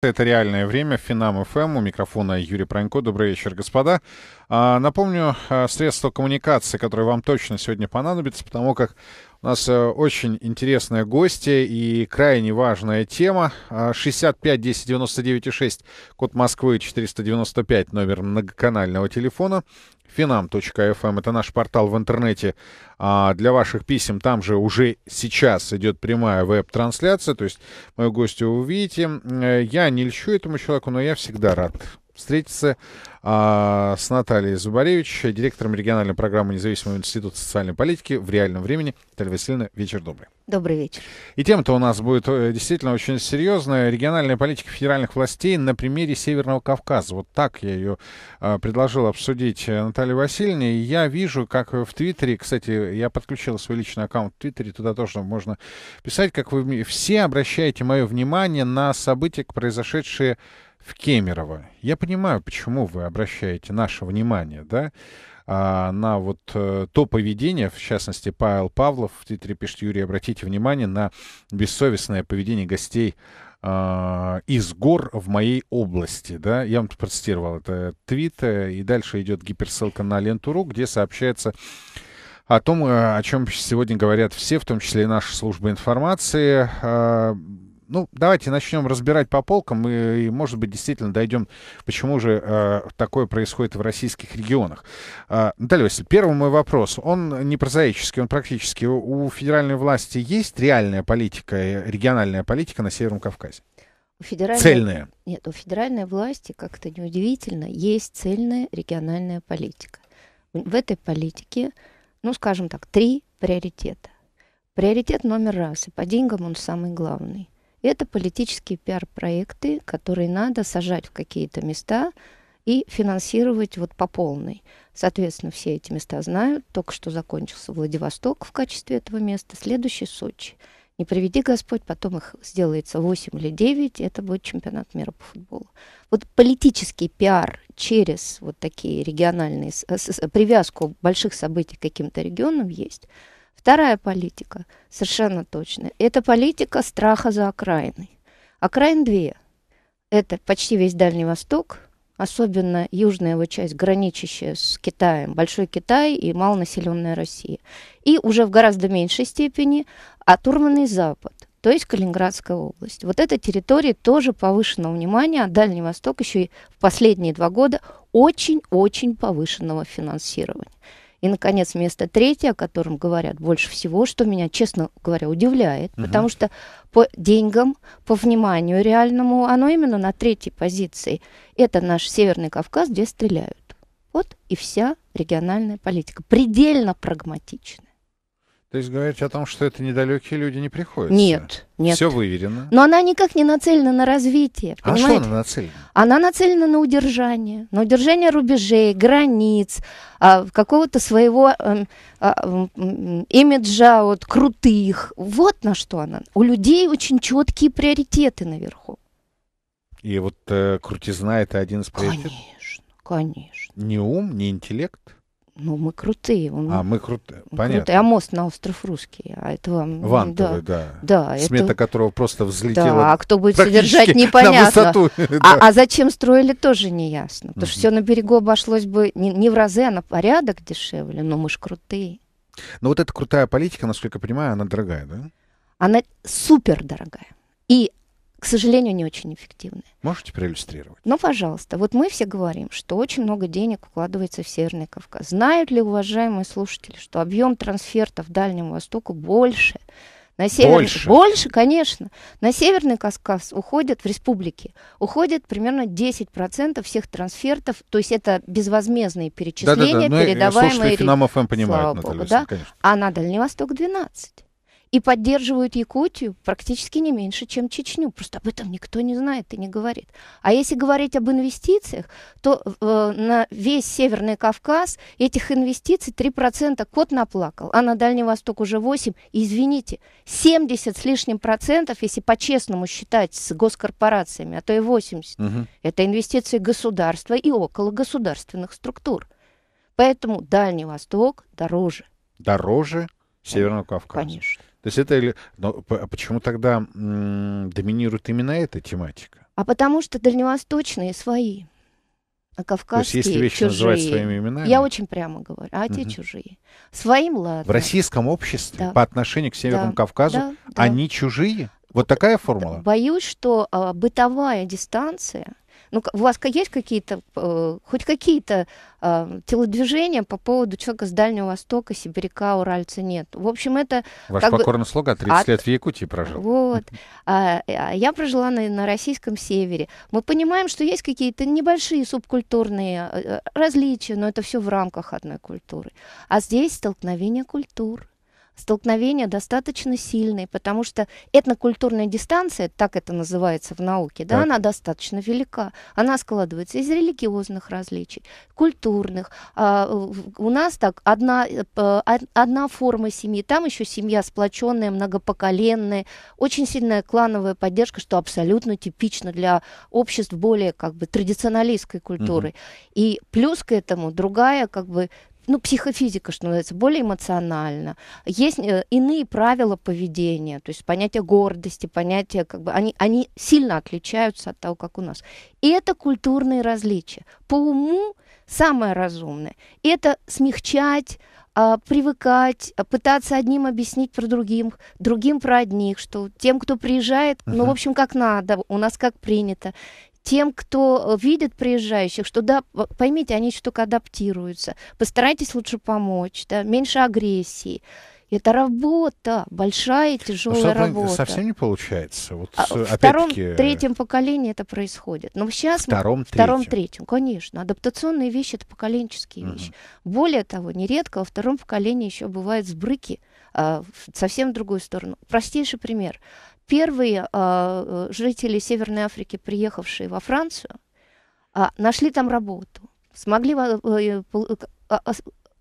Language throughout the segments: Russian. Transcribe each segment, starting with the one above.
Это «Реальное время», Финам ФМ, эм. у микрофона Юрий Пронько. Добрый вечер, господа. А, напомню, а, средства коммуникации, которые вам точно сегодня понадобятся, потому как у нас э, очень интересные гости и крайне важная тема. 65 10 99 6, код Москвы 495, номер многоканального телефона. Финам.фм эм это наш портал в интернете а для ваших писем. Там же уже сейчас идет прямая веб-трансляция, то есть мою гостю вы увидите. Э, я не льщу этому человеку, но я всегда рад встретиться, а, с Натальей Зубаревич, директором региональной программы Независимого института социальной политики в реальном времени. Наталья Васильевна, вечер добрый. Добрый вечер. И тема-то у нас будет э, действительно очень серьезная. Региональная политика федеральных властей на примере Северного Кавказа. Вот так я ее а, предложил обсудить э, Наталье Васильевне. И я вижу, как в Твиттере, кстати, я подключил свой личный аккаунт в Твиттере, туда тоже можно писать, как вы все обращаете мое внимание на события, произошедшие в Кемерово. Я понимаю, почему вы обращаете наше внимание, да, а, на вот э, то поведение, в частности, Павел Павлов, пишет Юрий, обратите внимание на бессовестное поведение гостей а, из гор в моей области. Да? Я вам процитировал это э, твит, э, и дальше идет гиперссылка на ленту.ру, где сообщается о том, о чем сегодня говорят все, в том числе и наша служба информации. А, ну, давайте начнем разбирать по полкам и, и может быть, действительно дойдем, почему же э, такое происходит в российских регионах. Э, Наталья Васильевна, первый мой вопрос. Он не прозаический, он практически. У, у федеральной власти есть реальная политика, э, региональная политика на Северном Кавказе? У федеральной... Цельная. Нет, у федеральной власти, как-то неудивительно, есть цельная региональная политика. В этой политике, ну, скажем так, три приоритета. Приоритет номер раз, и по деньгам он самый главный – это политические пиар-проекты, которые надо сажать в какие-то места и финансировать вот по полной. Соответственно, все эти места знают. Только что закончился Владивосток в качестве этого места. Следующий – Сочи. Не приведи Господь, потом их сделается 8 или 9, и это будет чемпионат мира по футболу. Вот политический пиар через вот такие региональные, привязку больших событий к каким-то регионам есть – Вторая политика, совершенно точно, это политика страха за окраины. Окраин две. Это почти весь Дальний Восток, особенно южная его часть, граничащая с Китаем, Большой Китай и малонаселенная Россия. И уже в гораздо меньшей степени Атурманный Запад, то есть Калининградская область. Вот эта территория тоже повышенного внимания, а Дальний Восток еще и в последние два года очень-очень повышенного финансирования. И, наконец, место третье, о котором говорят больше всего, что меня, честно говоря, удивляет, угу. потому что по деньгам, по вниманию реальному, оно именно на третьей позиции. Это наш Северный Кавказ, где стреляют. Вот и вся региональная политика. Предельно прагматична. То есть говорить о том, что это недалекие люди не приходят? Нет, нет. Все выверено. Но она никак не нацелена на развитие. А понимаете? А что она нацелена? Она нацелена на удержание, на удержание рубежей, границ, а, какого-то своего эм, а, имиджа вот, крутых. Вот на что она. У людей очень четкие приоритеты наверху. И вот э, крутизна это один из приоритетов? Конечно, конечно. Не ум, не интеллект? Ну, мы крутые. Он, а, мы крутые, понятно. Крутые. А мост на остров Русский, а это вам... Ну, Вантовый, да. да. да Смета это... которого просто взлетела Да, а кто будет содержать, непонятно. На высоту. а, а зачем строили, тоже неясно. Потому что все на берегу обошлось бы не, не в разы, а на порядок дешевле, но мы ж крутые. Но вот эта крутая политика, насколько я понимаю, она дорогая, да? Она супер дорогая. И к сожалению, не очень эффективны. Можете проиллюстрировать? Ну, пожалуйста. Вот мы все говорим, что очень много денег вкладывается в Северный Кавказ. Знают ли, уважаемые слушатели, что объем трансфертов Дальнему Востоку больше? На северный, больше. больше, конечно. На Северный Кавказ уходят в республики. Уходят примерно 10% всех трансфертов. То есть это безвозмездные перечисления, да, да, да. Но передаваемые... Слушатели Финам понимают, Слава Богу, да? Конечно. А на Дальний Восток 12% и поддерживают Якутию практически не меньше, чем Чечню. Просто об этом никто не знает и не говорит. А если говорить об инвестициях, то э, на весь Северный Кавказ этих инвестиций 3% кот наплакал, а на Дальний Восток уже 8%. Извините, 70 с лишним процентов, если по-честному считать с госкорпорациями, а то и 80, угу. это инвестиции государства и около государственных структур. Поэтому Дальний Восток дороже. Дороже Северного Кавказа. Конечно есть это... Но а почему тогда доминирует именно эта тематика? А потому что дальневосточные свои, а кавказские То есть, если вещи чужие. называть своими именами? Я очень прямо говорю, а те угу. чужие. Своим ладно. В российском обществе да. по отношению к Северному да. Кавказу да. они да. чужие? Вот такая формула? Боюсь, что а, бытовая дистанция – ну, у вас есть какие-то, э, хоть какие-то э, телодвижения по поводу человека с Дальнего Востока, сибиряка, уральца нет? В общем, это... Ваш как покорный бы... слуга 30 От... лет в Якутии прожил. Вот. А, а, я прожила на, на российском севере. Мы понимаем, что есть какие-то небольшие субкультурные э, э, различия, но это все в рамках одной культуры. А здесь столкновение культур столкновения достаточно сильные, потому что этнокультурная дистанция, так это называется в науке, да, так. она достаточно велика. Она складывается из религиозных различий, культурных. А, у нас так одна, э, одна форма семьи, там еще семья сплоченная, многопоколенная, очень сильная клановая поддержка, что абсолютно типично для обществ более как бы традиционалистской культуры. Угу. И плюс к этому другая как бы ну, психофизика, что называется, более эмоционально. Есть э, иные правила поведения, то есть понятие гордости, понятие, как бы, они, они сильно отличаются от того, как у нас. И это культурные различия. По уму самое разумное. Это смягчать а, привыкать, а, пытаться одним объяснить про другим, другим про одних, что тем, кто приезжает, uh ну, в общем, как надо, у нас как принято тем, кто э, видит приезжающих, что да, поймите, они что-то адаптируются. Постарайтесь лучше помочь, да, меньше агрессии. Это работа, большая ну, тяжелая работа. Совсем не получается. Вот, а, втором, третьем поколении это происходит. Но сейчас втором, мы, третьем. втором, третьем, конечно. Адаптационные вещи это поколенческие угу. вещи. Более того, нередко во втором поколении еще бывают сбрыки а, в совсем другую сторону. Простейший пример. Первые а, а, жители Северной Африки, приехавшие во Францию, а, нашли там работу, смогли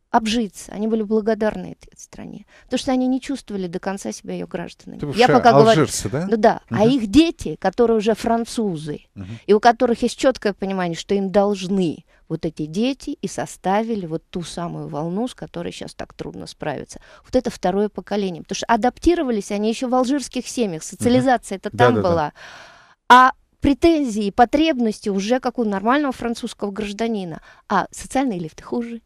обжиться. Они были благодарны этой стране. Потому что они не чувствовали до конца себя ее гражданами. Ты Я пока алжирцы, говорю, да? Ну да. Угу. А их дети, которые уже французы, угу. и у которых есть четкое понимание, что им должны вот эти дети и составили вот ту самую волну, с которой сейчас так трудно справиться. Вот это второе поколение. Потому что адаптировались они еще в алжирских семьях, социализация это там да, да, была. Да. А претензии и потребности уже как у нормального французского гражданина. А социальные лифты хуже,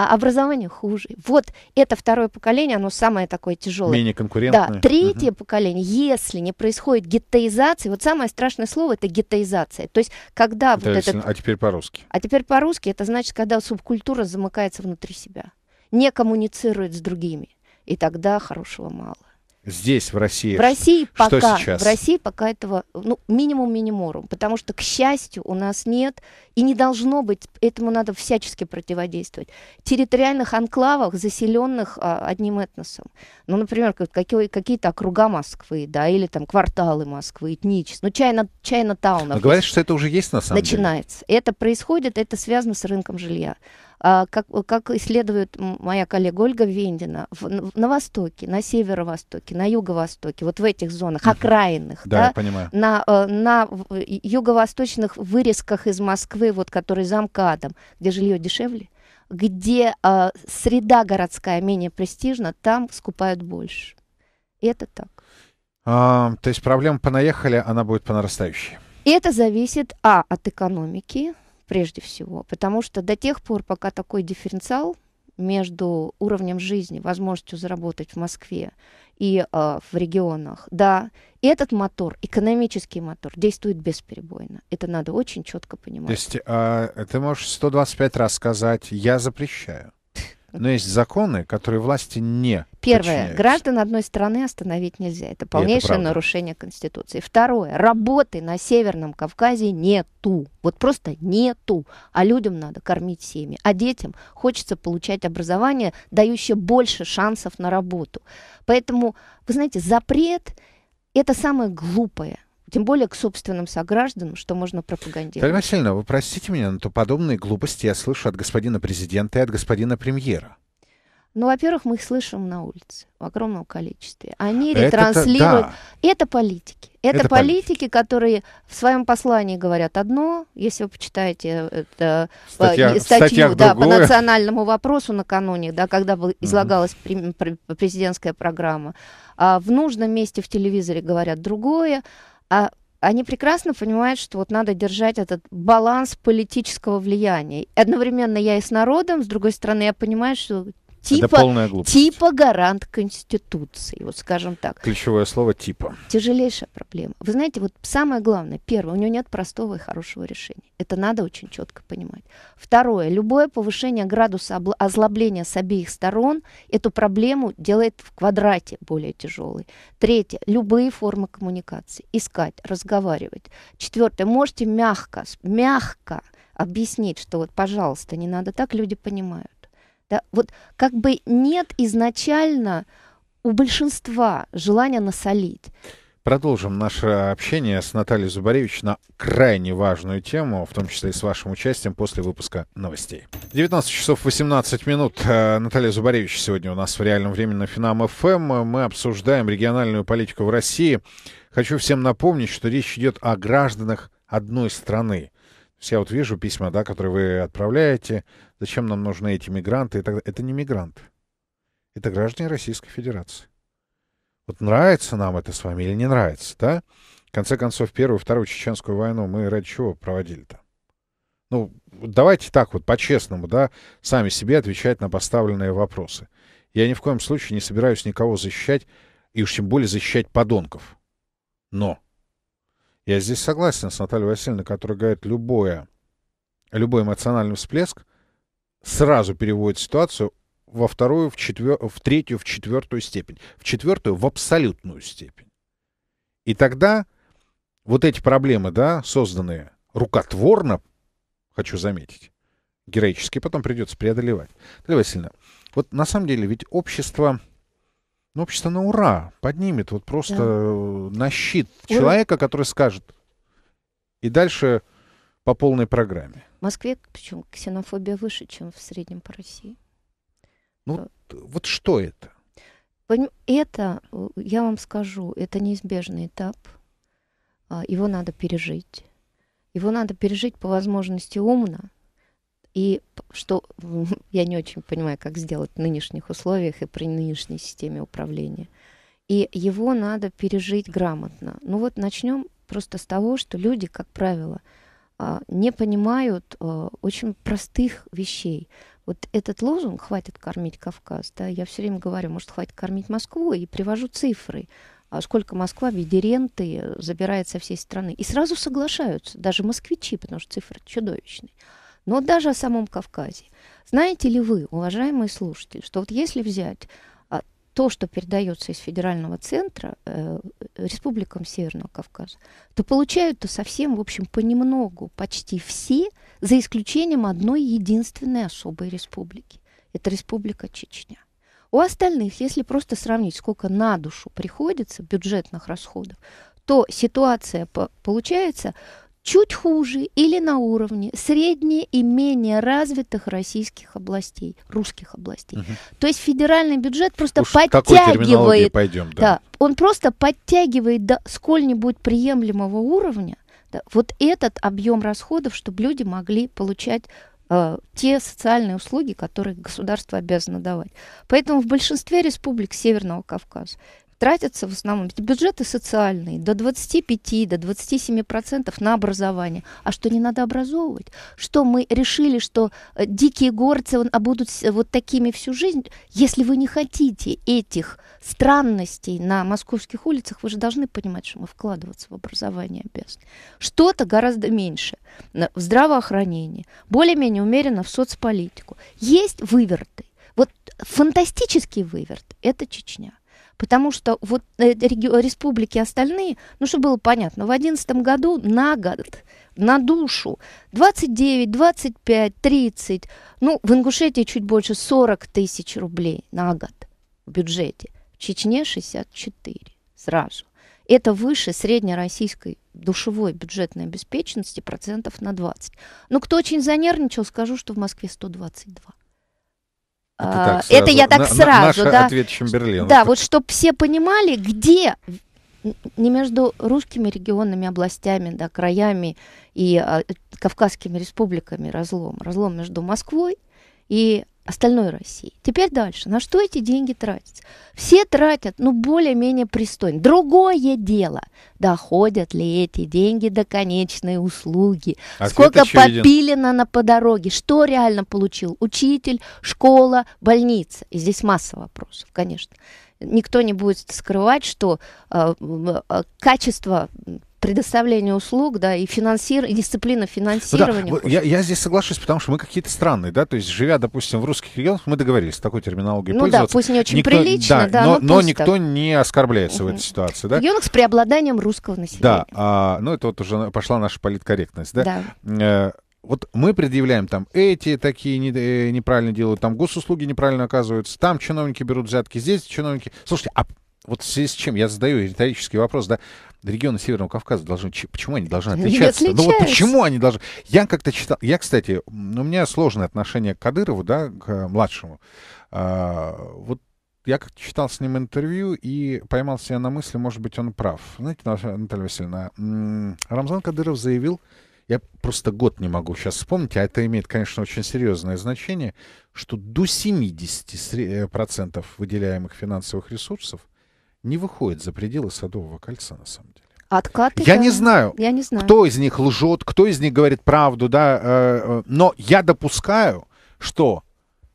а образование хуже. Вот это второе поколение, оно самое такое тяжелое. Менее конкурентное. Да, третье угу. поколение, если не происходит геттоизация, вот самое страшное слово это геттоизация. То есть когда это вот есть, А теперь по-русски. А теперь по-русски, это значит, когда субкультура замыкается внутри себя, не коммуницирует с другими, и тогда хорошего мало. Здесь, в России. В России что пока, сейчас? В России пока этого ну, минимум минимум, потому что, к счастью, у нас нет и не должно быть, этому надо всячески противодействовать, территориальных анклавах, заселенных а, одним этносом. Ну, например, какие, какие-то округа Москвы, да, или там кварталы Москвы, этнические, ну, чайно-чайно таунов Но говорят, что это уже есть на самом Начинается. деле. Начинается. Это происходит, это связано с рынком жилья. А, как, как исследует моя коллега Ольга Вендина, в, на востоке, на северо-востоке, на юго-востоке, вот в этих зонах, окраинных, да, да я понимаю. на, э, на юго-восточных вырезках из Москвы, вот которые за МКАДом, где жилье дешевле, где э, среда городская менее престижна, там скупают больше. это так. А, то есть проблема понаехали, она будет понарастающей. Это зависит, а, от экономики, прежде всего, потому что до тех пор, пока такой дифференциал между уровнем жизни, возможностью заработать в Москве и э, в регионах. Да, и этот мотор, экономический мотор, действует бесперебойно. Это надо очень четко понимать. То есть э, ты можешь 125 раз сказать, я запрещаю. Но есть законы, которые власти не Первое. Граждан одной страны остановить нельзя. Это полнейшее это нарушение Конституции. Второе. Работы на Северном Кавказе нету. Вот просто нету. А людям надо кормить семьи. А детям хочется получать образование, дающее больше шансов на работу. Поэтому, вы знаете, запрет – это самое глупое тем более к собственным согражданам, что можно пропагандировать. Татьяна Васильевна, вы простите меня, но то подобные глупости я слышу от господина президента и от господина премьера. Ну, во-первых, мы их слышим на улице в огромном количестве. Они ретранслируют. Это, да. это политики. Это, это политики, политики, которые в своем послании говорят одно. Если вы почитаете э, это, э, Статья, статью да, по национальному вопросу накануне, да, когда излагалась mm президентская программа, а в нужном месте в телевизоре говорят другое а они прекрасно понимают, что вот надо держать этот баланс политического влияния. Одновременно я и с народом, с другой стороны, я понимаю, что типа, это типа гарант Конституции, вот скажем так. Ключевое слово типа. Тяжелейшая проблема. Вы знаете, вот самое главное, первое, у него нет простого и хорошего решения. Это надо очень четко понимать. Второе, любое повышение градуса озлобления с обеих сторон эту проблему делает в квадрате более тяжелой. Третье, любые формы коммуникации. Искать, разговаривать. Четвертое, можете мягко, мягко объяснить, что вот, пожалуйста, не надо так, люди понимают. Да? Вот как бы нет изначально у большинства желания насолить. Продолжим наше общение с Натальей Зубаревич на крайне важную тему, в том числе и с вашим участием после выпуска новостей. 19 часов 18 минут. Э, Наталья Зубаревич сегодня у нас в реальном времени на Финам ФМ. Мы обсуждаем региональную политику в России. Хочу всем напомнить, что речь идет о гражданах одной страны есть я вот вижу письма, да, которые вы отправляете. Зачем нам нужны эти мигранты? Это, это не мигранты. Это граждане Российской Федерации. Вот нравится нам это с вами или не нравится, да? В конце концов, Первую, Вторую Чеченскую войну мы ради чего проводили там? Ну, давайте так вот, по-честному, да, сами себе отвечать на поставленные вопросы. Я ни в коем случае не собираюсь никого защищать, и уж тем более защищать подонков. Но я здесь согласен с Натальей Васильевной, которая говорит, любое, любой эмоциональный всплеск сразу переводит ситуацию во вторую, в, четвер... в третью, в четвертую степень. В четвертую, в абсолютную степень. И тогда вот эти проблемы, да, созданные рукотворно, хочу заметить, героически потом придется преодолевать. Наталья Васильевна, вот на самом деле ведь общество ну, общество на ура поднимет вот просто да. Э, на щит ура. человека, который скажет. И дальше по полной программе. В Москве, причем, ксенофобия выше, чем в среднем по России. Ну, вот, э. вот что это? Это, э, я вам скажу, это неизбежный этап. А, его надо пережить. Его надо пережить по возможности умно, и что я не очень понимаю, как сделать в нынешних условиях и при нынешней системе управления. И его надо пережить грамотно. Ну вот начнем просто с того, что люди, как правило, а, не понимают а, очень простых вещей. Вот этот лозунг «хватит кормить Кавказ», да, я все время говорю, может, хватит кормить Москву, и привожу цифры, а сколько Москва в виде ренты э, забирает со всей страны. И сразу соглашаются, даже москвичи, потому что цифры чудовищные но даже о самом Кавказе. Знаете ли вы, уважаемые слушатели, что вот если взять а, то, что передается из федерального центра э, республикам Северного Кавказа, то получают-то совсем, в общем, понемногу почти все, за исключением одной единственной особой республики. Это республика Чечня. У остальных, если просто сравнить, сколько на душу приходится бюджетных расходов, то ситуация по получается чуть хуже или на уровне средне и менее развитых российских областей, русских областей. Угу. То есть федеральный бюджет просто Уж подтягивает, пойдем, да. да, он просто подтягивает до сколь-нибудь приемлемого уровня да, вот этот объем расходов, чтобы люди могли получать э, те социальные услуги, которые государство обязано давать. Поэтому в большинстве республик Северного Кавказа тратятся в основном эти бюджеты социальные, до 25-27% до на образование. А что не надо образовывать? Что мы решили, что э, дикие горцы а будут вот такими всю жизнь? Если вы не хотите этих странностей на московских улицах, вы же должны понимать, что мы вкладываться в образование обязаны. Что-то гораздо меньше в здравоохранение, более-менее умеренно в соцполитику. Есть выверты. Вот фантастический выверт – это Чечня. Потому что вот э, республики остальные, ну, чтобы было понятно, в 2011 году на год, на душу 29, 25, 30, ну, в Ингушетии чуть больше 40 тысяч рублей на год в бюджете. В Чечне 64 сразу. Это выше среднероссийской душевой бюджетной обеспеченности процентов на 20. Но ну, кто очень занервничал, скажу, что в Москве 122. А, это, сразу. это я так на, сразу, на, да. Ответ Чемберлен. Да, вот чтобы все понимали, где не между русскими регионами, областями, да, краями и а, э, кавказскими республиками разлом. Разлом между Москвой и остальной России. Теперь дальше. На что эти деньги тратятся? Все тратят, ну, более-менее пристойно. Другое дело, доходят ли эти деньги до конечной услуги. Ответ а Сколько очевиден. попилено на по дороге, что реально получил учитель, школа, больница. И здесь масса вопросов, конечно никто не будет скрывать, что э, э качество предоставление услуг, да, и финансир, дисциплина финансирования. Ну, да. я, я здесь соглашусь, потому что мы какие-то странные, да, то есть живя, допустим, в русских регионах, мы договорились такой терминологией ну, Ну да, пусть не очень никто, прилично, да, да но, но, но никто так. не оскорбляется угу. в этой ситуации, да. В регионах с преобладанием русского населения. Да, а, ну это вот уже пошла наша политкорректность, да. да э, вот мы предъявляем там эти такие не, э, неправильно делают, там госуслуги неправильно оказываются, там чиновники берут взятки, здесь чиновники. Слушайте, а вот в связи с чем я задаю риторический вопрос, да, регионы Северного Кавказа должны... Почему они должны отличаться? Ну вот почему они должны... Я как-то читал... Я, кстати, у меня сложное отношение к Кадырову, да, к э, младшему. А, вот я как-то читал с ним интервью и поймал себя на мысли, может быть, он прав. Знаете, Наталья Васильевна, Рамзан Кадыров заявил, я просто год не могу сейчас вспомнить, а это имеет, конечно, очень серьезное значение, что до 70% э, выделяемых финансовых ресурсов не выходит за пределы Садового кольца, на самом деле. Откаты. Я да. не знаю, я не знаю, кто из них лжет, кто из них говорит правду, да, э, э но я допускаю, что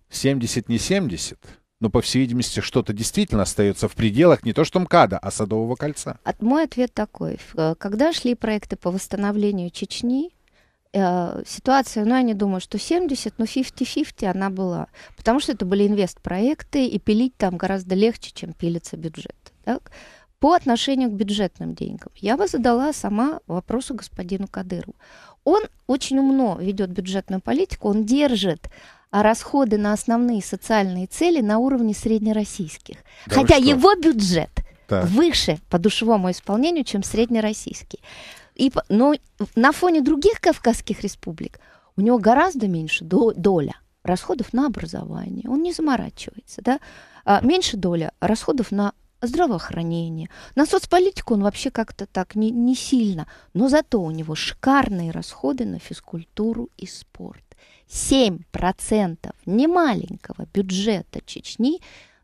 70 не 70, но, по всей видимости, что-то действительно остается в пределах не то что МКАДа, а Садового кольца. От, мой ответ такой. Э, когда шли проекты по восстановлению Чечни, э, ситуация, ну, я не думаю, что 70, но 50-50 она была. Потому что это были инвестпроекты, и пилить там гораздо легче, чем пилится бюджет. Так? По отношению к бюджетным деньгам. Я бы задала сама вопросу господину Кадырову. Он очень умно ведет бюджетную политику, он держит а, расходы на основные социальные цели на уровне среднероссийских. Да Хотя его бюджет так. выше по душевому исполнению, чем среднероссийский. И, но на фоне других кавказских республик у него гораздо меньше доля расходов на образование, он не заморачивается, да, а меньше доля расходов на здравоохранение. На соцполитику он вообще как-то так не, не сильно, но зато у него шикарные расходы на физкультуру и спорт. 7% немаленького бюджета Чечни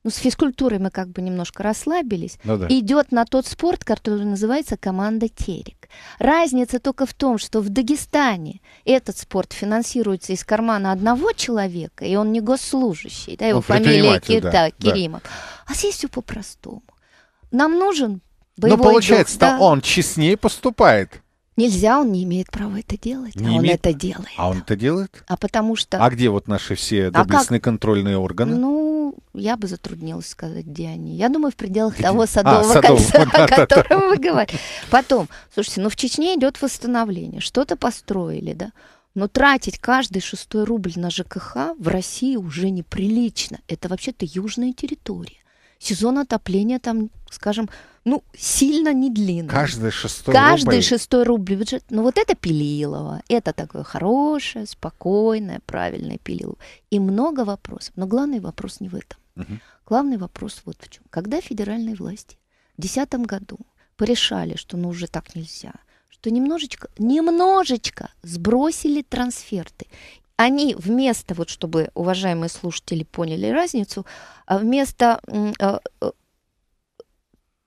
ну, с физкультурой мы как бы немножко расслабились, ну, да. идет на тот спорт, который называется команда Терек. Разница только в том, что в Дагестане этот спорт финансируется из кармана одного человека, и он не госслужащий, да, его ну, фамилия Кита, да, Киримов. Да. А здесь все по-простому нам нужен боевой Ну, получается, дух, да. он честнее поступает. Нельзя, он не имеет права это делать, не а имеет... он это делает. А он это делает? А потому что... А где вот наши все а доблестные а как... контрольные органы? Ну, я бы затруднилась сказать, где они. Я думаю, в пределах где? того садового, а, садового кольца, да, о котором да, вы говорите. Потом, слушайте, ну в Чечне идет восстановление, что-то построили, да? Но тратить каждый шестой рубль на ЖКХ в России уже неприлично. Это вообще-то южная территория. Сезон отопления там скажем, ну, сильно не длинный. Каждый шестой Каждый рубль. шестой рубль бюджет. Ну, вот это Пилилово. Это такое хорошее, спокойное, правильное Пилилово. И много вопросов. Но главный вопрос не в этом. Угу. Главный вопрос вот в чем. Когда федеральные власти в 2010 году порешали, что ну уже так нельзя, что немножечко, немножечко сбросили трансферты они вместо, вот чтобы уважаемые слушатели поняли разницу, а вместо а, а,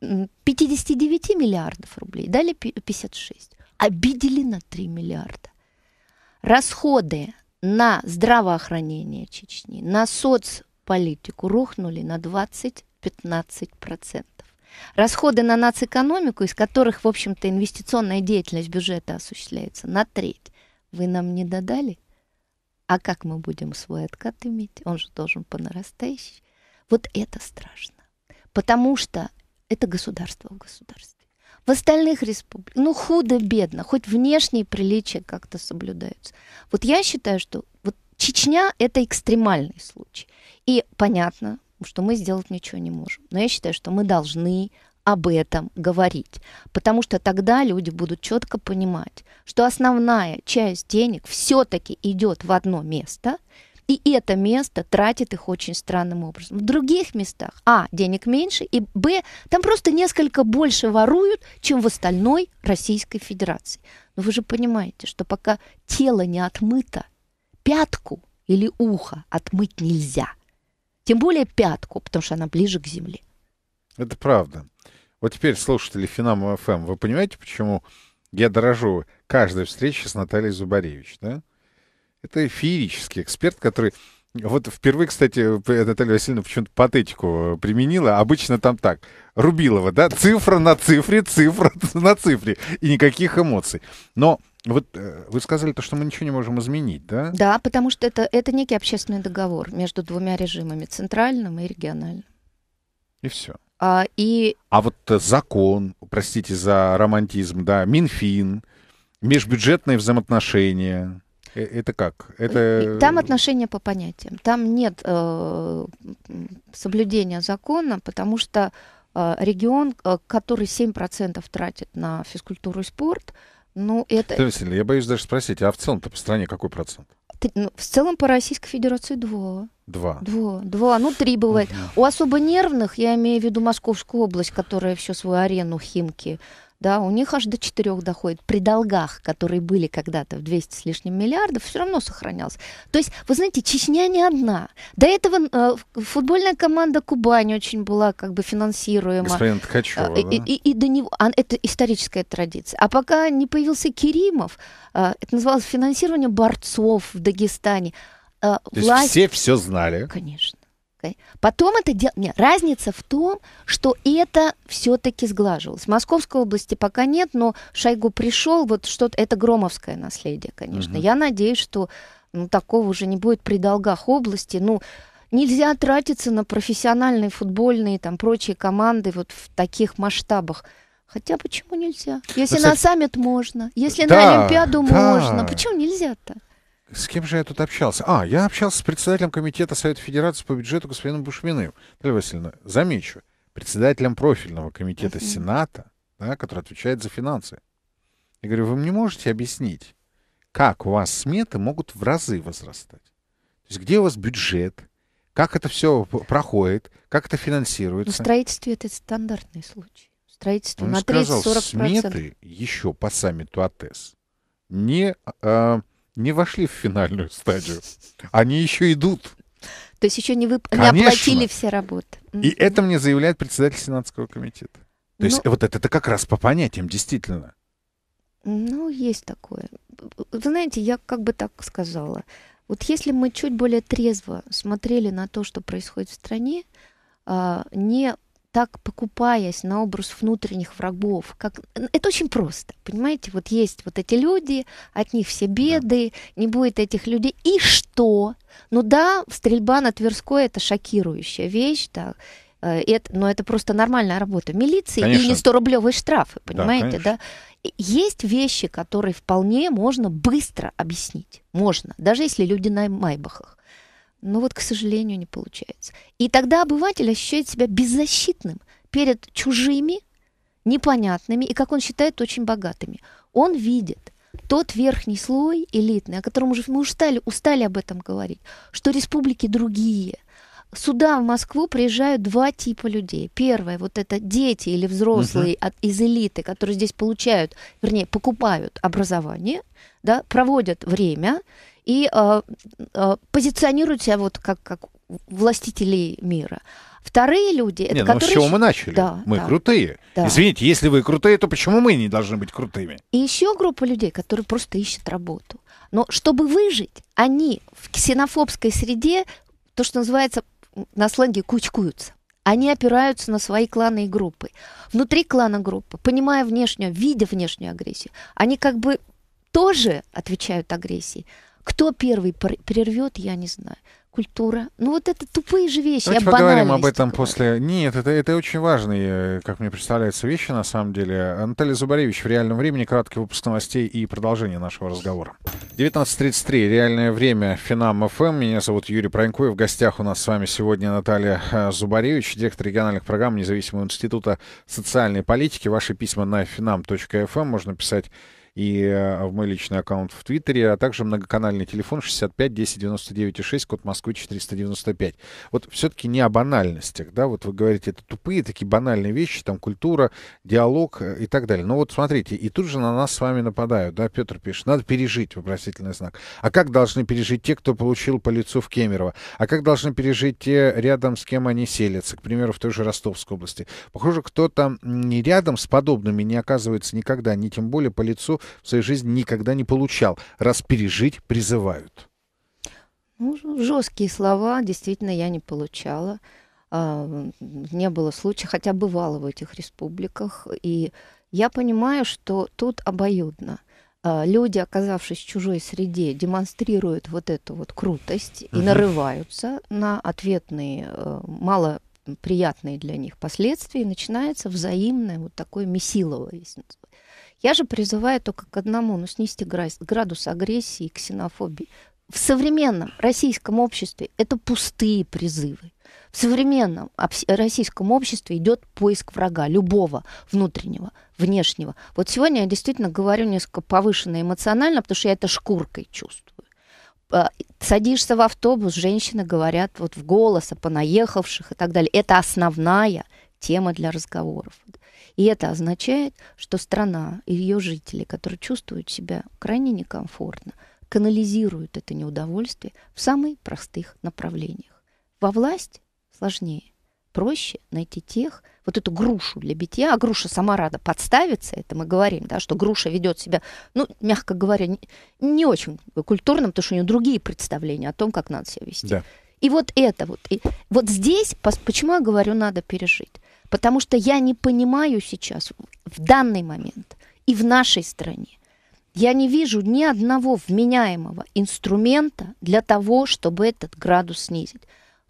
59 миллиардов рублей, дали 56. Обидели на 3 миллиарда. Расходы на здравоохранение Чечни, на соцполитику рухнули на 20-15%. Расходы на нацэкономику, из которых, в общем-то, инвестиционная деятельность бюджета осуществляется, на треть. Вы нам не додали? А как мы будем свой откат иметь? Он же должен по нарастающей. Вот это страшно. Потому что это государство в государстве. В остальных республиках, ну, худо-бедно, хоть внешние приличия как-то соблюдаются. Вот я считаю, что вот Чечня – это экстремальный случай. И понятно, что мы сделать ничего не можем. Но я считаю, что мы должны об этом говорить, потому что тогда люди будут четко понимать, что основная часть денег все-таки идет в одно место – и это место тратит их очень странным образом. В других местах, а, денег меньше, и, б, там просто несколько больше воруют, чем в остальной Российской Федерации. Но вы же понимаете, что пока тело не отмыто, пятку или ухо отмыть нельзя. Тем более пятку, потому что она ближе к земле. Это правда. Вот теперь, слушатели Финам ФМ, эм, вы понимаете, почему я дорожу каждой встрече с Натальей Зубаревич, да? Это феерический эксперт, который вот впервые, кстати, Наталья Васильевна почему-то патетику э, применила. Обычно там так. Рубилова, да? Цифра на цифре, цифра на цифре. И никаких эмоций. Но вот э, вы сказали то, что мы ничего не можем изменить, да? Да, потому что это, это некий общественный договор между двумя режимами, центральным и региональным. И все. А, и... а вот э, закон, простите за романтизм, да, Минфин, межбюджетные взаимоотношения, Э, это как? Это... Там отношения по понятиям. Там нет э, соблюдения закона, потому что э, регион, э, который 7% тратит на физкультуру и спорт, ну это... Васильевна, я боюсь даже спросить, а в целом-то по стране какой процент? Ну, в целом по Российской Федерации два. Два. Два. Два. Ну, три бывает. У особо нервных, я имею в виду Московскую область, которая всю свою арену Химки да, у них аж до 4 доходит. При долгах, которые были когда-то в 200 с лишним миллиардов, все равно сохранялся. То есть, вы знаете, Чечня не одна. До этого э, футбольная команда Кубани очень была как бы финансируема. Господин Ткачева, э, и, да? и, и, и до него, а, это историческая традиция. А пока не появился Керимов, э, это называлось финансирование борцов в Дагестане. Э, власть... То есть все все знали? Конечно. Московской. Потом это дело... Нет, разница в том, что это все-таки сглаживалось. В Московской области пока нет, но Шойгу пришел, вот что-то... Это громовское наследие, конечно. Угу. Я надеюсь, что ну, такого уже не будет при долгах области. Ну, нельзя тратиться на профессиональные футбольные там прочие команды вот в таких масштабах. Хотя почему нельзя? Если ну, кстати, на саммит можно, если да, на Олимпиаду да. можно, почему нельзя-то? С кем же я тут общался? А, я общался с председателем Комитета Совета Федерации по бюджету господином Бушминым. Наталья Васильевна, замечу, председателем профильного комитета uh-huh. Сената, да, который отвечает за финансы. Я говорю, вы мне можете объяснить, как у вас сметы могут в разы возрастать? То есть где у вас бюджет, как это все проходит, как это ну, финансируется? Но в строительстве это стандартный случай. В строительстве Он на 30-40%. сметы еще по саммиту АТЭС не... Э, не вошли в финальную стадию. Они еще идут. То есть еще не, вып... не оплатили все работы. И это мне заявляет председатель Сенатского комитета. То есть ну вот это, это как раз по понятиям, действительно. Ну, есть такое. Вы знаете, я как бы так сказала. Вот если мы чуть более трезво смотрели на то, что происходит в стране, а, не так покупаясь на образ внутренних врагов, как это очень просто, понимаете, вот есть вот эти люди, от них все беды, да. не будет этих людей, и что? Ну да, стрельба на Тверской это шокирующая вещь, да, э, это, но это просто нормальная работа милиции конечно. и не 100-рублевые штрафы, понимаете, да, да? Есть вещи, которые вполне можно быстро объяснить, можно, даже если люди на майбахах но вот, к сожалению, не получается. И тогда обыватель ощущает себя беззащитным перед чужими, непонятными и, как он считает, очень богатыми. Он видит тот верхний слой элитный, о котором уже мы устали, устали об этом говорить, что республики другие. Сюда, в Москву, приезжают два типа людей. Первое, вот это дети или взрослые uh-huh. от, из элиты, которые здесь получают, вернее, покупают образование, да, проводят время, и э, э, позиционируют себя вот как, как властителей мира. Вторые люди, это не, ну, которые... с чего мы начали? Да, мы да, крутые. Да. Извините, если вы крутые, то почему мы не должны быть крутыми? И еще группа людей, которые просто ищут работу. Но чтобы выжить, они в ксенофобской среде, то, что называется на сленге, кучкуются. Они опираются на свои кланы и группы. Внутри клана группы, понимая внешнюю, видя внешнюю агрессию, они как бы тоже отвечают агрессии. Кто первый прервет, я не знаю. Культура. Ну вот это тупые же вещи. Давайте поговорим об этом говорю. после. Нет, это, это очень важные, как мне представляется, вещи на самом деле. Наталья Зубаревич в реальном времени. Краткий выпуск новостей и продолжение нашего разговора. 19.33. Реальное время. Финам ФМ. Эм. Меня зовут Юрий Пронько. И в гостях у нас с вами сегодня Наталья а, Зубаревич, директор региональных программ Независимого института социальной политики. Ваши письма на finam.fm эм. можно писать и э, в мой личный аккаунт в Твиттере, а также многоканальный телефон 65 10 99 и 6, код Москвы 495. Вот все-таки не о банальностях, да, вот вы говорите, это тупые такие банальные вещи, там культура, диалог э, и так далее. Но вот смотрите, и тут же на нас с вами нападают, да, Петр пишет, надо пережить, вопросительный знак. А как должны пережить те, кто получил по лицу в Кемерово? А как должны пережить те, рядом с кем они селятся, к примеру, в той же Ростовской области? Похоже, кто-то не рядом с подобными не оказывается никогда, не тем более по лицу в своей жизни никогда не получал, раз пережить призывают? Ну, жесткие слова действительно я не получала. А, не было случая, хотя бывало в этих республиках. И я понимаю, что тут обоюдно а, люди, оказавшись в чужой среде, демонстрируют вот эту вот крутость угу. и нарываются на ответные, э, мало приятные для них последствия, и начинается взаимное вот такое месилово, если я же призываю только к одному, ну, снизьте градус агрессии и ксенофобии. В современном российском обществе это пустые призывы. В современном российском обществе идет поиск врага, любого внутреннего, внешнего. Вот сегодня я действительно говорю несколько повышенно эмоционально, потому что я это шкуркой чувствую. А, садишься в автобус, женщины говорят вот в голос о понаехавших и так далее. Это основная тема для разговоров. И это означает, что страна и ее жители, которые чувствуют себя крайне некомфортно, канализируют это неудовольствие в самых простых направлениях. Во власть сложнее. Проще найти тех, вот эту грушу для битья, а груша сама рада подставиться, это мы говорим, да, что груша ведет себя, ну, мягко говоря, не, не очень культурно, потому что у нее другие представления о том, как надо себя вести. Да. И вот это вот, и вот здесь, почему я говорю, надо пережить. Потому что я не понимаю сейчас, в данный момент и в нашей стране, я не вижу ни одного вменяемого инструмента для того, чтобы этот градус снизить.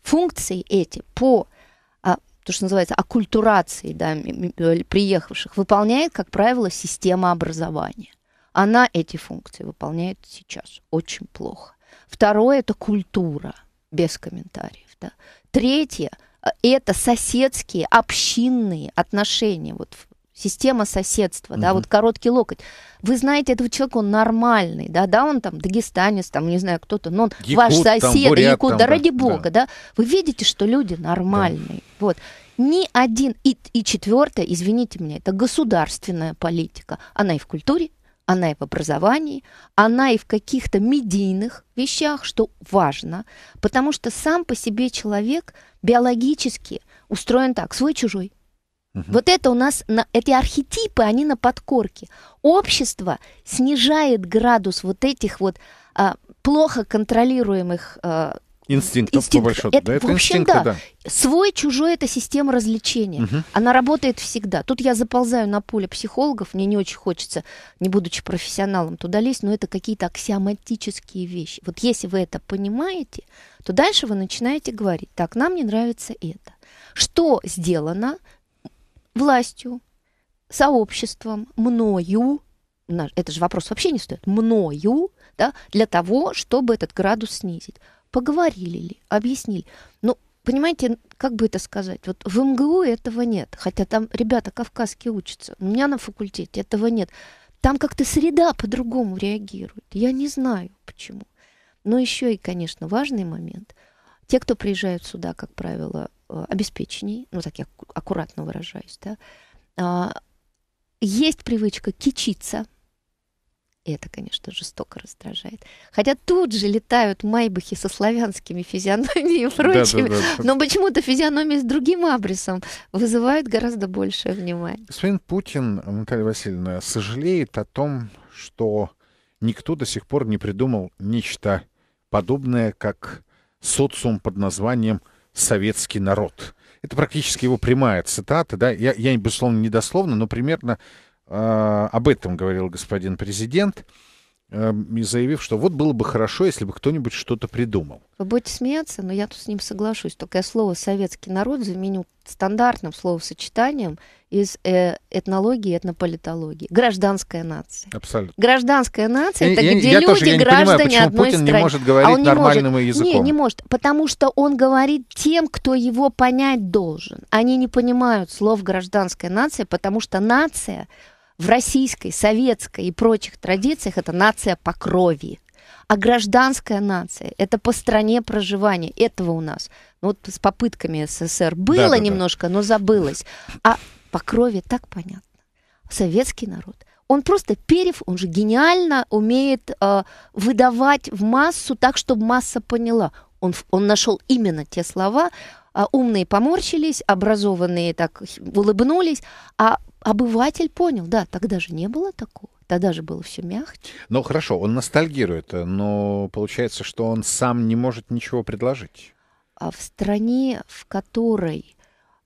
Функции эти по а, то, что называется, оккультурации да, э, приехавших, выполняет, как правило, система образования. Она эти функции выполняет сейчас очень плохо. Второе – это культура, без комментариев. Да. Третье – это соседские, общинные отношения, вот система соседства, mm-hmm. да, вот короткий локоть. Вы знаете, этого человека, он нормальный, да, да, он там дагестанец, там, не знаю, кто-то, но он якут, ваш сосед, там, бурят, якут, там, да, да, ради бога, да. да. Вы видите, что люди нормальные, да. вот. Ни один, и, и четвертое, извините меня, это государственная политика. Она и в культуре, она и в образовании, она и в каких-то медийных вещах, что важно, потому что сам по себе человек биологически устроен так, свой-чужой. Угу. Вот это у нас, на, эти архетипы, они на подкорке. Общество снижает градус вот этих вот а, плохо контролируемых а, Инстинктов, Инстинкт, по большому Это, да, это в инстинкты, да. да. Свой, чужой – это система развлечения. Угу. Она работает всегда. Тут я заползаю на поле психологов, мне не очень хочется, не будучи профессионалом, туда лезть, но это какие-то аксиоматические вещи. Вот если вы это понимаете, то дальше вы начинаете говорить, так, нам не нравится это. Что сделано властью, сообществом, мною, это же вопрос вообще не стоит, мною, да, для того, чтобы этот градус снизить. Поговорили ли, объяснили. Ну, понимаете, как бы это сказать? Вот в МГУ этого нет, хотя там ребята кавказские учатся. У меня на факультете этого нет. Там как-то среда по-другому реагирует. Я не знаю почему. Но еще и, конечно, важный момент. Те, кто приезжают сюда, как правило, э, обеспеченней, ну так я аккуратно выражаюсь, да, а, есть привычка кичиться – и это, конечно, жестоко раздражает. Хотя тут же летают майбахи со славянскими физиономиями и прочими. Да, да, да. Но почему-то физиономии с другим адресом вызывают гораздо большее внимание. Господин Путин, Наталья Васильевна, сожалеет о том, что никто до сих пор не придумал нечто подобное, как социум под названием «Советский народ». Это практически его прямая цитата, да, я, я безусловно, недословно, но примерно а, об этом говорил господин президент. Эм, и заявив, что вот было бы хорошо, если бы кто-нибудь что-то придумал. Вы будете смеяться, но я тут с ним соглашусь. Только я слово «советский народ» заменю стандартным словосочетанием из э, этнологии и этнополитологии. Гражданская нация. Абсолютно. Гражданская нация я, это я, где я люди тоже, я граждане понимаю, одной Путин страны. не может говорить а он не нормальным может. языком. Не, не может, потому что он говорит тем, кто его понять должен. Они не понимают слов гражданская нация, потому что нация в российской, советской и прочих традициях это нация по крови. А гражданская нация – это по стране проживания. Этого у нас. Ну, вот с попытками СССР было да, да, немножко, да. но забылось. А по крови так понятно. Советский народ – он просто Перев, он же гениально умеет э, выдавать в массу так, чтобы масса поняла. Он, он нашел именно те слова. Э, умные поморщились, образованные так улыбнулись, а обыватель понял, да, тогда же не было такого. Тогда же было все мягче. Ну хорошо, он ностальгирует, но получается, что он сам не может ничего предложить. А в стране, в которой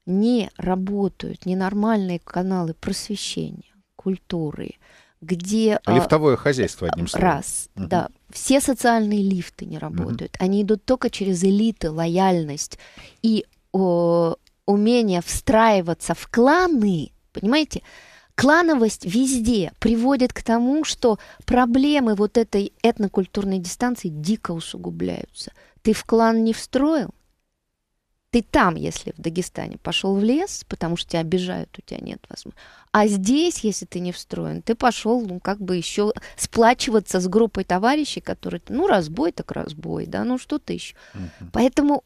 не работают ненормальные каналы просвещения, культуры, где... А, Лифтовое хозяйство, э, одним словом. Раз, угу. да. Все социальные лифты не работают. Угу. Они идут только через элиты, лояльность и о, умение встраиваться в кланы, понимаете? Клановость везде приводит к тому, что проблемы вот этой этнокультурной дистанции дико усугубляются. Ты в клан не встроил, ты там, если в Дагестане пошел в лес, потому что тебя обижают, у тебя нет возможности. А здесь, если ты не встроен, ты пошел, ну, как бы еще сплачиваться с группой товарищей, которые, ну, разбой так разбой, да, ну, что ты еще. Uh-huh. Поэтому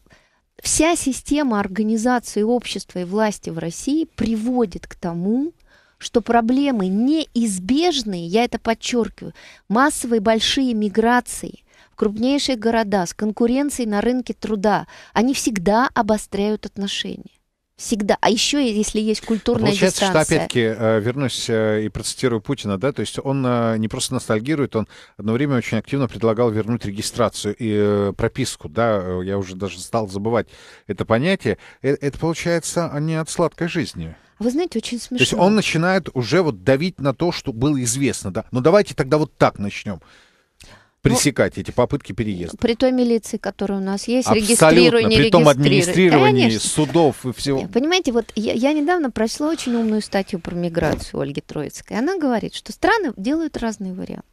Вся система организации общества и власти в России приводит к тому, что проблемы неизбежные, я это подчеркиваю, массовые большие миграции в крупнейшие города с конкуренцией на рынке труда, они всегда обостряют отношения. Всегда. А еще, если есть культурная Получается, дистанция. Получается, что, опять-таки, э, вернусь э, и процитирую Путина, да, то есть он э, не просто ностальгирует, он одно время очень активно предлагал вернуть регистрацию и прописку, да, я уже даже стал забывать это понятие. Это, получается, не от сладкой жизни. Вы знаете, очень смешно. То есть он начинает уже вот давить на то, что было известно, да. Ну давайте тогда вот так начнем. Ну, пресекать ну, эти попытки переезда. При той милиции, которая у нас есть, Абсолютно. регистрируй, не при том администрировании Конечно. судов и всего. Понимаете, вот я, я недавно прочла очень умную статью про миграцию Ольги Троицкой. Она говорит, что страны делают разные варианты.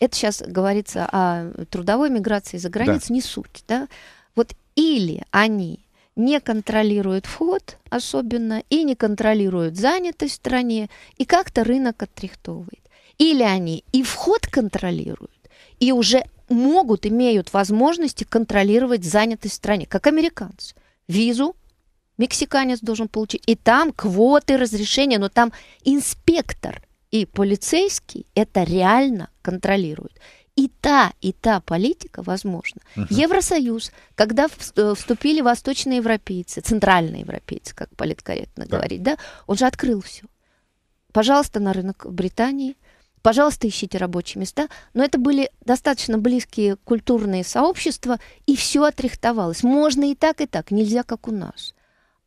Это сейчас говорится о трудовой миграции за границу, да. не суть. Да? Вот или они не контролируют вход особенно и не контролируют занятость в стране, и как-то рынок отрихтовывает. Или они и вход контролируют, и уже могут, имеют возможности контролировать занятость в стране, как американцы. Визу мексиканец должен получить. И там квоты, разрешения, но там инспектор и полицейский это реально контролируют. И та, и та политика возможно. Угу. Евросоюз, когда э, вступили восточные европейцы, центральные европейцы, как политкорректно да. говорить, да, он же открыл все. Пожалуйста, на рынок Британии – Пожалуйста, ищите рабочие места. Но это были достаточно близкие культурные сообщества, и все отрихтовалось. Можно и так, и так, нельзя, как у нас.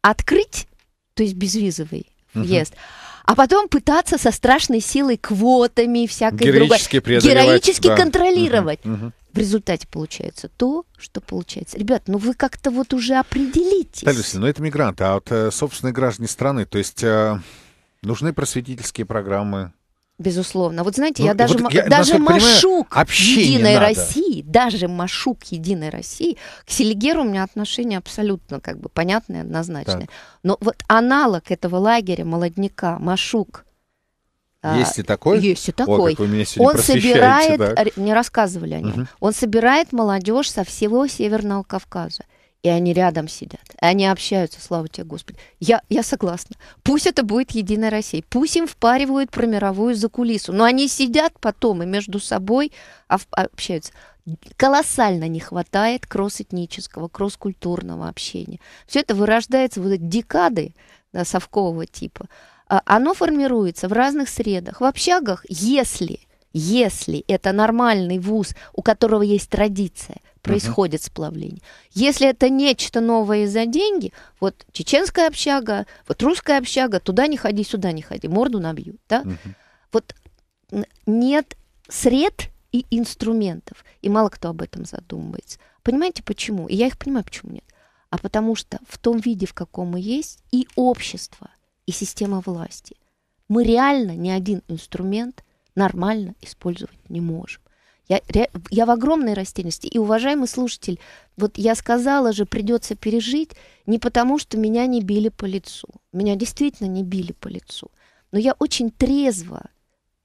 Открыть, то есть безвизовый въезд. Угу. А потом пытаться со страшной силой, квотами, и всякой героически другой, героически да. контролировать. Угу, угу. В результате получается то, что получается. Ребят, ну вы как-то вот уже определитесь. Да, ну это мигранты, а вот э, собственные граждане страны, то есть э, нужны просветительские программы, Безусловно. Вот знаете, ну, я даже, вот я, даже Машук понимаю, Единой России, даже Машук Единой России, к Селигеру у меня отношение абсолютно как бы понятное, однозначное. Так. Но вот аналог этого лагеря молодняка, Машук, а, есть и такой? Есть и такой. О, как вы меня он собирает, да? не рассказывали о нем, угу. он собирает молодежь со всего Северного Кавказа и они рядом сидят, и они общаются, слава тебе, Господи. Я, я согласна. Пусть это будет Единая Россия, пусть им впаривают про мировую закулису, но они сидят потом и между собой общаются. Колоссально не хватает кросс-этнического, кросс-культурного общения. Все это вырождается вот эти декады да, совкового типа. А оно формируется в разных средах, в общагах, если – если это нормальный вуз, у которого есть традиция, происходит uh-huh. сплавление. Если это нечто новое за деньги, вот чеченская общага, вот русская общага, туда не ходи, сюда не ходи, морду набьют, да? Uh-huh. Вот нет сред и инструментов, и мало кто об этом задумывается. Понимаете, почему? И я их понимаю, почему нет. А потому что в том виде, в каком мы есть, и общество, и система власти, мы реально ни один инструмент – нормально использовать не можем. Я, я в огромной растерянности. И, уважаемый слушатель, вот я сказала же, придется пережить не потому, что меня не били по лицу. Меня действительно не били по лицу. Но я очень трезво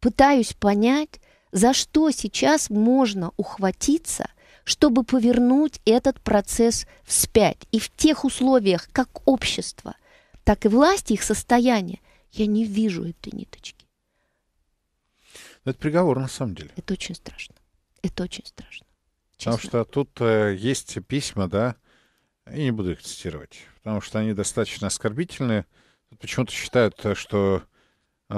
пытаюсь понять, за что сейчас можно ухватиться, чтобы повернуть этот процесс вспять. И в тех условиях, как общество, так и власти, их состояние, я не вижу этой ниточки. Но это приговор на самом деле. Это очень страшно. Это очень страшно. Честно. Потому что тут э, есть письма, да, и не буду их цитировать, потому что они достаточно оскорбительные. Тут почему-то считают, э, что э,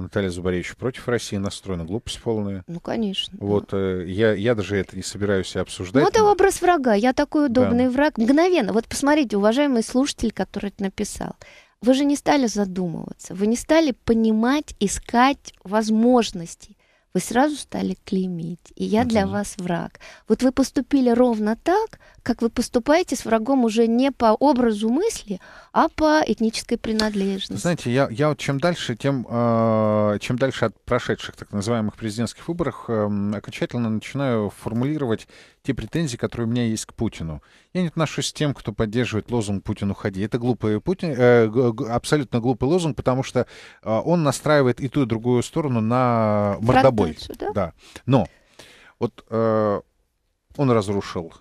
Наталья Зубаревич против России настроена, глупость полная. Ну, конечно. Вот, э, я, я даже это не собираюсь обсуждать. Ну, это но... образ врага. Я такой удобный да. враг. Мгновенно. Вот посмотрите, уважаемый слушатель, который это написал вы же не стали задумываться, вы не стали понимать, искать возможности вы сразу стали клеймить, и я для вас враг. Вот вы поступили ровно так, как вы поступаете с врагом уже не по образу мысли, а по этнической принадлежности. Знаете, я, я вот чем дальше, тем э, чем дальше от прошедших так называемых президентских выборов э, окончательно начинаю формулировать те претензии, которые у меня есть к Путину. Я не отношусь к тем, кто поддерживает лозунг «Путин, уходи». Это глупый Путин, э, абсолютно глупый лозунг, потому что э, он настраивает и ту, и другую сторону на мордобой собой. Да? да. Но вот э, он разрушил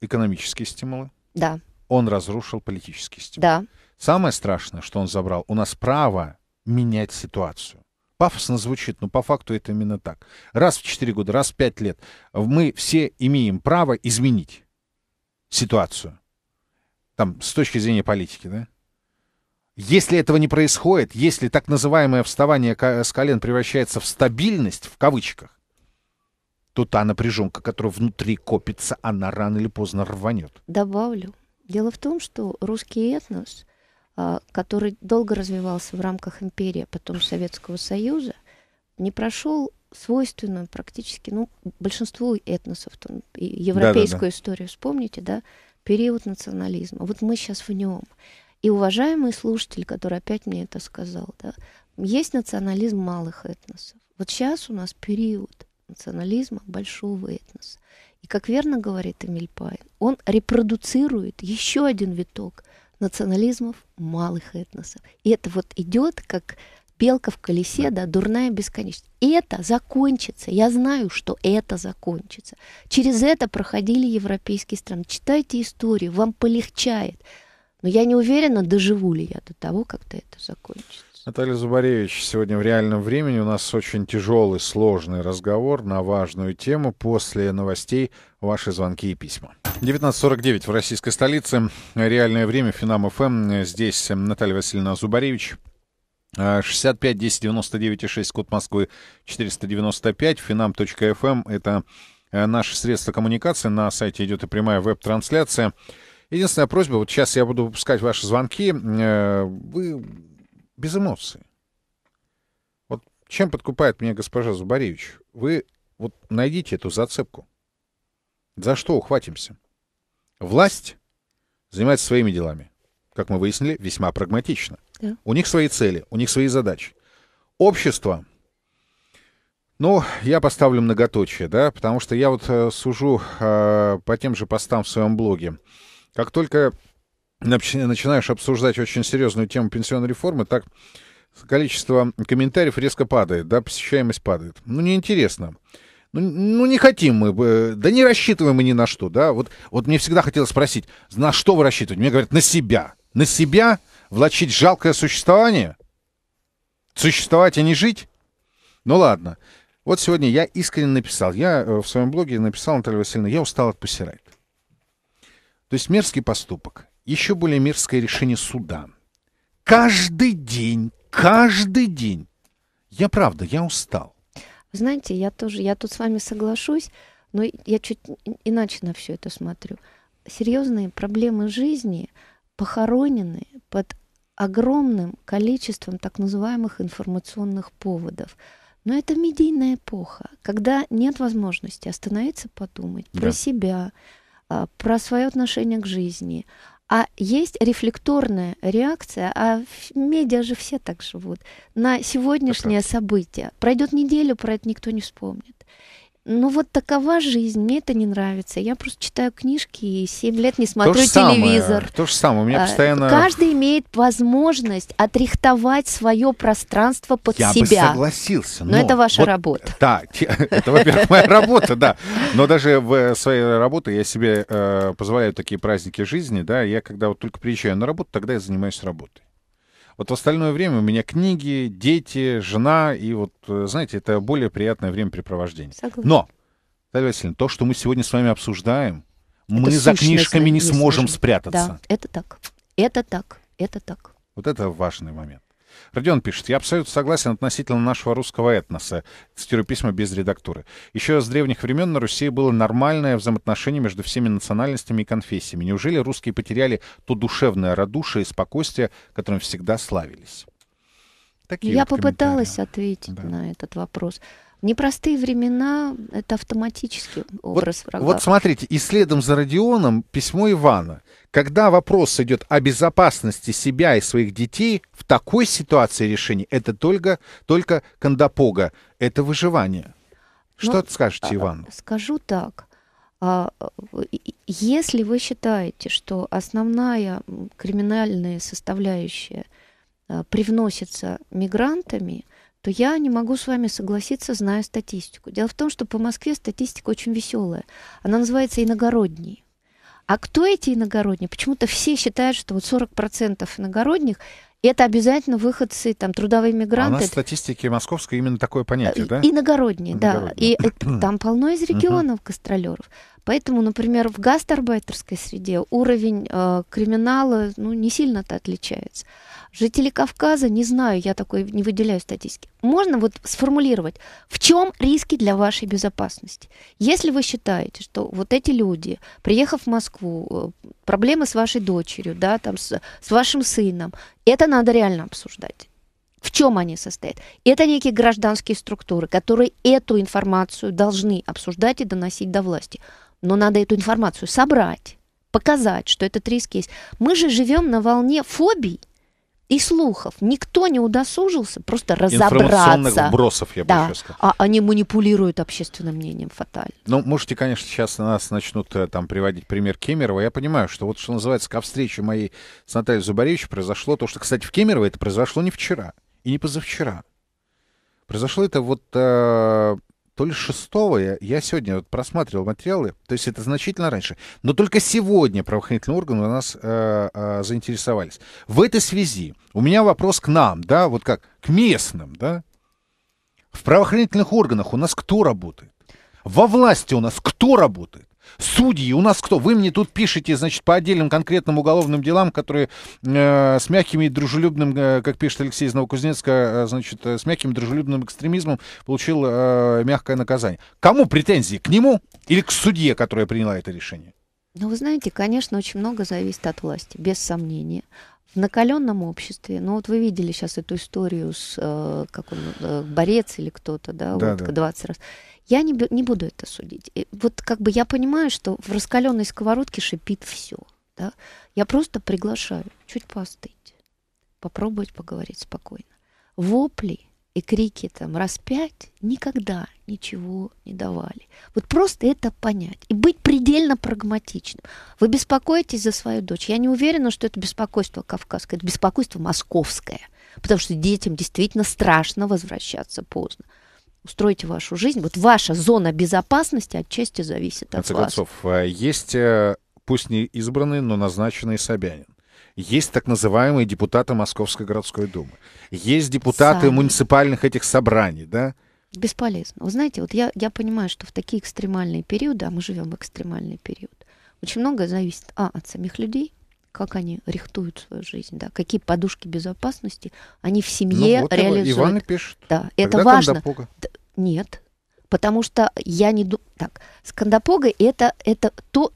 экономические стимулы. Да. Он разрушил политические стимулы. Да. Самое страшное, что он забрал, у нас право менять ситуацию. Пафосно звучит, но по факту это именно так. Раз в 4 года, раз в 5 лет мы все имеем право изменить ситуацию. Там, с точки зрения политики, да? Если этого не происходит, если так называемое вставание с колен превращается в стабильность, в кавычках, то та напряженка, которая внутри копится, она рано или поздно рванет. Добавлю. Дело в том, что русский этнос, а, который долго развивался в рамках империи, а потом Советского Союза, не прошел свойственную практически, ну, большинству этносов, там, европейскую да, да, да. историю вспомните, да, период национализма. Вот мы сейчас в нем. И уважаемый слушатель, который опять мне это сказал, да, есть национализм малых этносов. Вот сейчас у нас период национализма большого этноса. И, как верно говорит Эмиль Пайн, он репродуцирует еще один виток национализмов малых этносов. И это вот идет как белка в колесе, да, дурная бесконечность. И Это закончится. Я знаю, что это закончится. Через это проходили европейские страны. Читайте историю, вам полегчает. Но я не уверена, доживу ли я до того, когда это закончится. Наталья Зубаревич, сегодня в реальном времени у нас очень тяжелый, сложный разговор на важную тему. После новостей ваши звонки и письма. 19.49 в российской столице. Реальное время. Финам ФМ. Здесь Наталья Васильевна Зубаревич. 65 10 99 6 код Москвы 495 finam.fm эм это э, наше средство коммуникации. На сайте идет и прямая веб-трансляция. Единственная просьба, вот сейчас я буду выпускать ваши звонки, э, вы без эмоций. Вот чем подкупает меня госпожа Зубаревич? Вы вот найдите эту зацепку. За что ухватимся? Власть занимается своими делами. Как мы выяснили, весьма прагматично. Да. У них свои цели, у них свои задачи. Общество ну, я поставлю многоточие, да, потому что я вот э, сужу э, по тем же постам в своем блоге. Как только начинаешь обсуждать очень серьезную тему пенсионной реформы, так количество комментариев резко падает, да, посещаемость падает. Ну, неинтересно. Ну, ну не хотим мы, да не рассчитываем мы ни на что, да. Вот, вот мне всегда хотелось спросить, на что вы рассчитываете? Мне говорят, на себя. На себя влачить жалкое существование? Существовать, а не жить? Ну, ладно. Вот сегодня я искренне написал, я э, в своем блоге написал, Наталья Васильевна, я устал от посирать. То есть мерзкий поступок, еще более мерзкое решение суда. Каждый день, каждый день. Я правда, я устал. знаете, я тоже, я тут с вами соглашусь, но я чуть иначе на все это смотрю. Серьезные проблемы жизни похоронены под огромным количеством так называемых информационных поводов. Но это медийная эпоха, когда нет возможности остановиться, подумать да. про себя, а, про свое отношение к жизни. А есть рефлекторная реакция, а в медиа же все так живут, на сегодняшнее событие. Пройдет неделю, про это никто не вспомнит ну вот такова жизнь, мне это не нравится. Я просто читаю книжки и 7 лет не смотрю то же телевизор. Самое, то же самое, у меня а, постоянно... Каждый имеет возможность отрихтовать свое пространство под Я себя. Я бы согласился, но... но это ваша вот, работа. Да, это, во-первых, моя работа, да. Но даже в э, своей работе я себе э, позволяю такие праздники жизни, да. Я когда вот только приезжаю на работу, тогда я занимаюсь работой. Вот в остальное время у меня книги, дети, жена, и вот, э, знаете, это более приятное времяпрепровождение. Согласна. Но, Наталья Васильевна, то, что мы сегодня с вами обсуждаем, это мы за книжками не, не сможем спрятаться. Да, это так. Это так. Это так. Вот это важный момент. Родион пишет, я абсолютно согласен относительно нашего русского этноса. Цитирую письма без редактуры. Еще с древних времен на Руси было нормальное взаимоотношение между всеми национальностями и конфессиями. Неужели русские потеряли то душевное радушие и спокойствие, которым всегда славились? Такие я вот попыталась ответить да. на этот вопрос. Непростые времена — это автоматический образ вот, врага. Вот смотрите, и следом за Родионом письмо Ивана. Когда вопрос идет о безопасности себя и своих детей, в такой ситуации решение — это только, только Кандапога, это выживание. Что ну, скажете а, Ивану? Скажу так. А, если вы считаете, что основная криминальная составляющая а, привносится мигрантами — то я не могу с вами согласиться, зная статистику. Дело в том, что по Москве статистика очень веселая. Она называется иногородние. А кто эти иногородние? Почему-то все считают, что вот 40% иногородних это обязательно выходцы, там, трудовые мигранты. А у нас в статистике московской именно такое понятие, э, да? Иногородние, да. И там полно из регионов гастролеров. Поэтому, например, в гастарбайтерской среде уровень э, криминала ну, не сильно-то отличается. Жители Кавказа, не знаю, я такой не выделяю статистики. Можно вот сформулировать, в чем риски для вашей безопасности? Если вы считаете, что вот эти люди, приехав в Москву, э, проблемы с вашей дочерью, да, там, с, с вашим сыном, это надо реально обсуждать. В чем они состоят? Это некие гражданские структуры, которые эту информацию должны обсуждать и доносить до власти. Но надо эту информацию собрать, показать, что этот риск есть. Мы же живем на волне фобий – и слухов. Никто не удосужился просто разобраться. вбросов, я бы да. сказал. А они манипулируют общественным мнением фатально. Ну, можете, конечно, сейчас на нас начнут э, там приводить пример Кемерова. Я понимаю, что вот что называется, ко встрече моей с Натальей Зубаревичем произошло то, что, кстати, в Кемерово это произошло не вчера и не позавчера. Произошло это вот э, то ли 6 я, я сегодня вот просматривал материалы, то есть это значительно раньше, но только сегодня правоохранительные органы у нас э, э, заинтересовались. В этой связи у меня вопрос к нам, да, вот как, к местным, да. В правоохранительных органах у нас кто работает? Во власти у нас кто работает? Судьи у нас кто? Вы мне тут пишете, значит, по отдельным конкретным уголовным делам, которые э, с мягким и дружелюбным, э, как пишет Алексей из Новокузнецка, э, значит, э, с мягким и дружелюбным экстремизмом получил э, мягкое наказание. Кому претензии? К нему или к судье, которая приняла это решение? Ну, вы знаете, конечно, очень много зависит от власти, без сомнения в накаленном обществе, ну вот вы видели сейчас эту историю с, э, как он, э, борец или кто-то, да, да, вот, да, 20 раз, я не, не буду это судить. И вот как бы я понимаю, что в раскаленной сковородке шипит все. Да? Я просто приглашаю чуть поостыть, попробовать поговорить спокойно. Вопли и крики там раз пять никогда ничего не давали. Вот просто это понять и быть предельно прагматичным. Вы беспокоитесь за свою дочь. Я не уверена, что это беспокойство кавказское, это беспокойство московское. Потому что детям действительно страшно возвращаться поздно. Устройте вашу жизнь. Вот ваша зона безопасности отчасти зависит от, от вас. Концов, э, есть, э, пусть не избранный, но назначенный Собянин. Есть так называемые депутаты Московской городской думы. Есть депутаты Сами. муниципальных этих собраний, да? Бесполезно. Вы знаете, вот я, я понимаю, что в такие экстремальные периоды, а мы живем в экстремальный период, очень многое зависит, а, от самих людей, как они рихтуют свою жизнь, да, какие подушки безопасности они в семье ну, вот реализуют. Иван пишет. Да, Тогда это важно. Кондопога. Нет, потому что я не думаю... Так, скандапога — это, это то...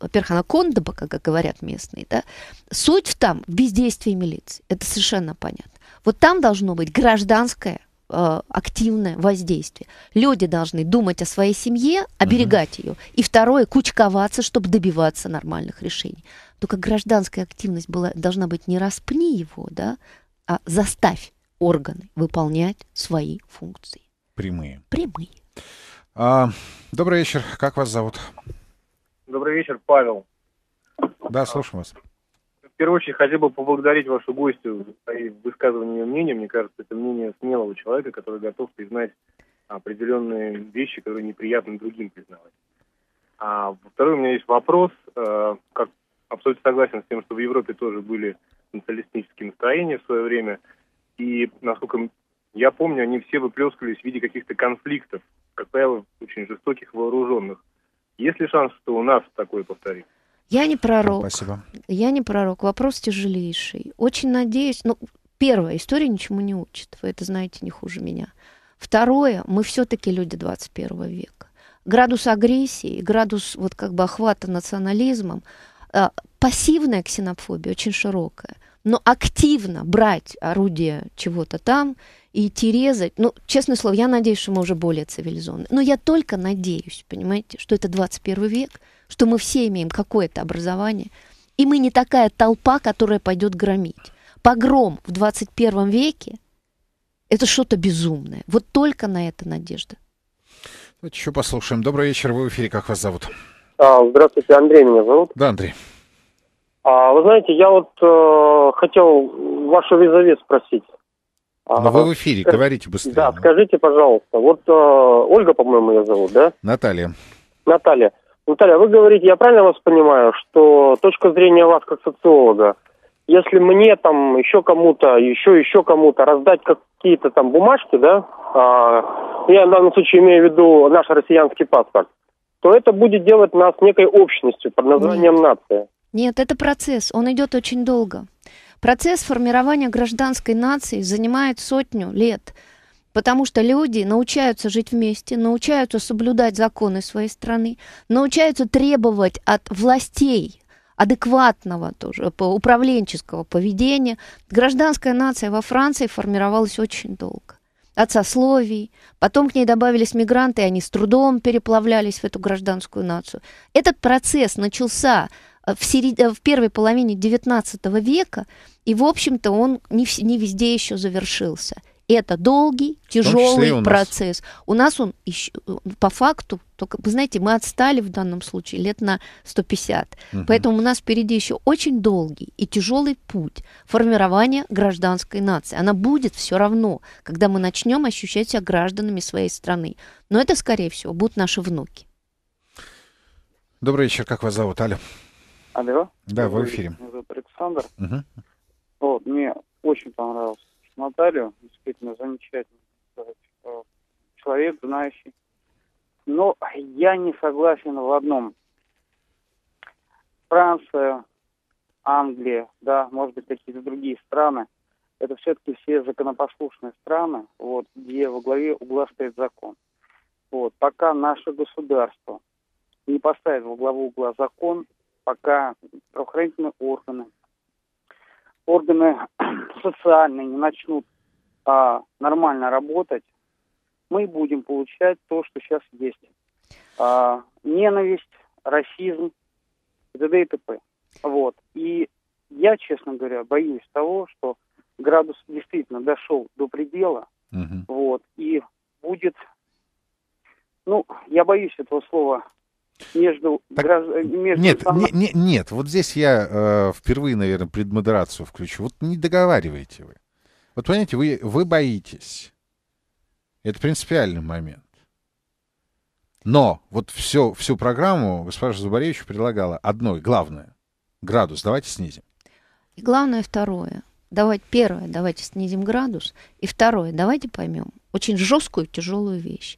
Во-первых, она кондоба, как говорят местные, да. Суть в там в бездействии милиции. Это совершенно понятно. Вот там должно быть гражданское Э, активное воздействие. Люди должны думать о своей семье, оберегать угу. ее. И второе, кучковаться, чтобы добиваться нормальных решений. Только гражданская активность была, должна быть не распни его, да, а заставь органы выполнять свои функции. Прямые. Прямые. А, добрый вечер. Как вас зовут? Добрый вечер, Павел. Да, слушаем вас первую очередь хотел бы поблагодарить вашу гостью за высказывание ее мнения. Мне кажется, это мнение смелого человека, который готов признать определенные вещи, которые неприятны другим признавать. А второй у меня есть вопрос. Э, как абсолютно согласен с тем, что в Европе тоже были националистические настроения в свое время. И, насколько я помню, они все выплескались в виде каких-то конфликтов, как правило, очень жестоких, вооруженных. Есть ли шанс, что у нас такое повторится? Я не пророк. Спасибо. Я не пророк. Вопрос тяжелейший. Очень надеюсь. Ну, первое, история ничему не учит. Вы это знаете не хуже меня. Второе, мы все-таки люди 21 века. Градус агрессии, градус вот как бы охвата национализмом, э, пассивная ксенофобия очень широкая, но активно брать орудие чего-то там и идти резать. Ну, честное слово, я надеюсь, что мы уже более цивилизованы. Но я только надеюсь, понимаете, что это 21 век, что мы все имеем какое-то образование, и мы не такая толпа, которая пойдет громить. Погром в 21 веке – это что-то безумное. Вот только на это надежда. Давайте еще послушаем. Добрый вечер, вы в эфире, как вас зовут? А, здравствуйте, Андрей меня зовут. Да, Андрей. А, вы знаете, я вот э, хотел вашу визави спросить. А, Но вы в эфире, Скаж... говорите быстрее. Да, ну. скажите, пожалуйста, вот э, Ольга, по-моему, ее зовут, да? Наталья. Наталья. Наталья, вы говорите, я правильно вас понимаю, что точка зрения вас как социолога, если мне там еще кому-то, еще еще кому-то раздать какие-то там бумажки, да, а, я в данном случае имею в виду наш россиянский паспорт, то это будет делать нас некой общностью под названием Нет. нация. Нет, это процесс, он идет очень долго. Процесс формирования гражданской нации занимает сотню лет – Потому что люди научаются жить вместе, научаются соблюдать законы своей страны, научаются требовать от властей адекватного тоже управленческого поведения. Гражданская нация во Франции формировалась очень долго от сословий. Потом к ней добавились мигранты, и они с трудом переплавлялись в эту гражданскую нацию. Этот процесс начался э, в, серед... Э, в первой половине XIX века, и, в общем-то, он не, в... не везде еще завершился. Это долгий, тяжелый у процесс. Нас. У нас он еще, по факту, только, вы знаете, мы отстали в данном случае лет на 150. Угу. Поэтому у нас впереди еще очень долгий и тяжелый путь формирования гражданской нации. Она будет все равно, когда мы начнем ощущать себя гражданами своей страны. Но это, скорее всего, будут наши внуки. Добрый вечер, как вас зовут, Аля? Алло. Да, Добрый вы в эфире. Меня зовут Александр. Угу. Вот, мне очень понравился Наталью, действительно замечательный э, человек, знающий. Но я не согласен в одном. Франция, Англия, да, может быть, какие-то другие страны, это все-таки все законопослушные страны, вот, где во главе угла стоит закон. Вот, пока наше государство не поставит во главу угла закон, пока правоохранительные органы, органы социальные не начнут а, нормально работать, мы будем получать то, что сейчас есть. А, ненависть, расизм и т.д. и т.п. Вот. И я, честно говоря, боюсь того, что градус действительно дошел до предела, угу. вот, и будет, ну, я боюсь этого слова между, так, гроз... Э, между нет, сам... не, не, нет, вот здесь я э, впервые, наверное, предмодерацию включу. Вот не договариваете вы. Вот понимаете, вы, вы боитесь. Это принципиальный момент. Но вот все, всю программу госпожа Зубаревич предлагала одной, главное. Градус давайте снизим. И главное второе. Давайте первое, давайте снизим градус. И второе, давайте поймем очень жесткую, тяжелую вещь.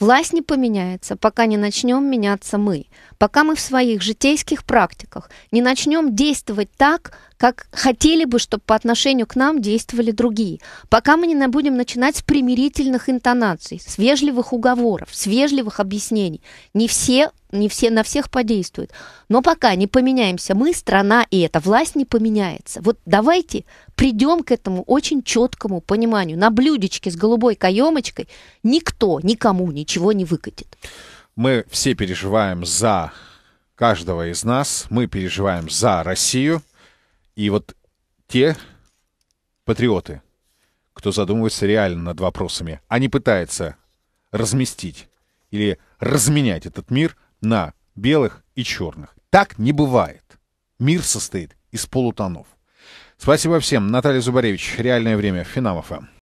Власть не поменяется, пока не начнем меняться мы, пока мы в своих житейских практиках не начнем действовать так, как хотели бы, чтобы по отношению к нам действовали другие, пока мы не будем начинать с примирительных интонаций, с вежливых уговоров, с вежливых объяснений. Не все не все на всех подействует. Но пока не поменяемся мы, страна и эта власть не поменяется. Вот давайте придем к этому очень четкому пониманию. На блюдечке с голубой каемочкой никто никому ничего не выкатит. Мы все переживаем за каждого из нас, мы переживаем за Россию. И вот те патриоты, кто задумывается реально над вопросами, они а пытаются разместить или разменять этот мир – на белых и черных. Так не бывает. Мир состоит из полутонов. Спасибо всем. Наталья Зубаревич. Реальное время. Финамов.